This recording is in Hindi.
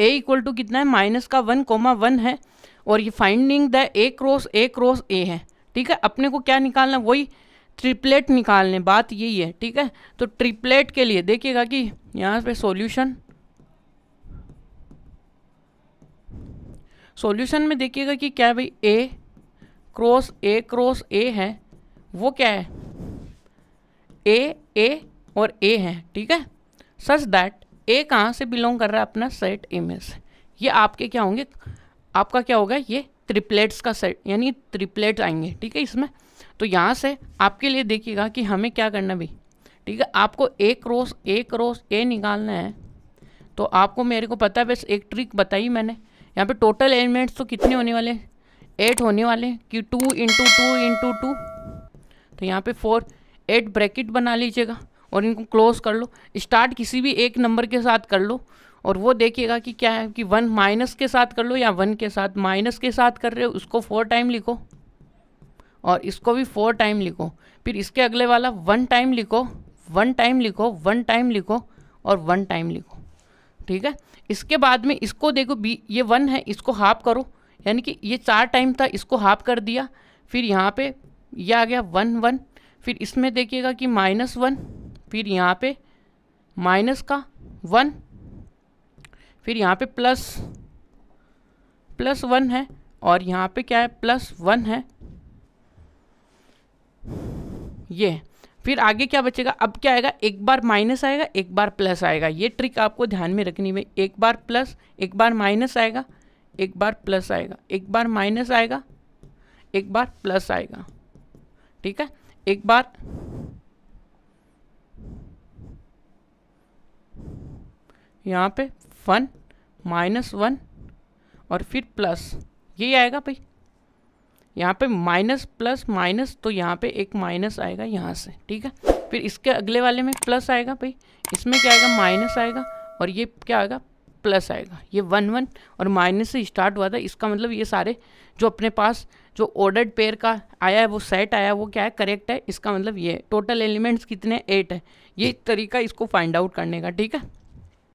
ए इक्वल टू कितना है माइनस का वन कोमा वन है और ये finding the a cross a cross a है ठीक है अपने को क्या निकालना वही ट्रिपलेट निकालने बात यही है ठीक है तो ट्रिपलेट के लिए देखिएगा कि यहाँ पे सॉल्यूशन सॉल्यूशन में देखिएगा कि क्या भाई ए क्रॉस ए क्रॉस ए है वो क्या है ए ए और ए है ठीक है सच दैट ए कहाँ से बिलोंग कर रहा है अपना सेट एम एस ये आपके क्या होंगे आपका क्या होगा ये ट्रिपलेट्स का सेट यानी ट्रिपलेट्स आएंगे ठीक है इसमें तो यहाँ से आपके लिए देखिएगा कि हमें क्या करना भाई ठीक है आपको एक रोस एक रोस ए निकालना है तो आपको मेरे को पता है बस एक ट्रिक बताई मैंने यहाँ पे टोटल एलिमेंट्स तो कितने होने वाले एट होने वाले कि two into two into two तो यहाँ पे फोर एट ब्रैकेट बना लीजिएगा और इनको क्लोज कर लो स्टार्ट किसी भी एक नंबर के साथ कर लो और वो देखिएगा कि क्या है कि वन माइनस के साथ कर लो या वन के साथ माइनस के साथ कर रहे हो उसको फोर टाइम लिखो और इसको भी फोर टाइम लिखो फिर इसके अगले वाला वन टाइम लिखो वन टाइम लिखो वन टाइम लिखो और वन टाइम लिखो ठीक है इसके बाद में इसको देखो बी ये वन है इसको हाफ करो यानी कि ये चार टाइम था इसको हाफ कर दिया फिर यहाँ पे ये आ गया वन वन फिर इसमें देखिएगा कि माइनस वन फिर यहाँ पे माइनस का वन फिर यहाँ पे प्लस प्लस वन है और यहाँ पे क्या है प्लस वन है ये फिर आगे क्या बचेगा अब क्या आएगा एक बार माइनस आएगा एक बार प्लस आएगा ये ट्रिक आपको ध्यान में रखनी है एक बार प्लस एक बार माइनस आएगा एक बार प्लस आएगा एक बार माइनस आएगा एक बार प्लस आएगा ठीक है एक बार यहाँ पे वन माइनस वन और फिर प्लस यही आएगा भाई यहाँ पे माइनस प्लस माइनस तो यहाँ पे एक माइनस आएगा यहाँ से ठीक है फिर इसके अगले वाले में प्लस आएगा भाई इसमें क्या आएगा माइनस आएगा और ये क्या आएगा प्लस आएगा ये वन वन और माइनस से स्टार्ट हुआ था इसका मतलब ये सारे जो अपने पास जो ऑर्डर्ड पेयर का आया है वो सेट आया है वो क्या है करेक्ट है इसका मतलब ये टोटल एलिमेंट्स कितने एट है ये तरीका इसको फाइंड आउट करने का ठीक है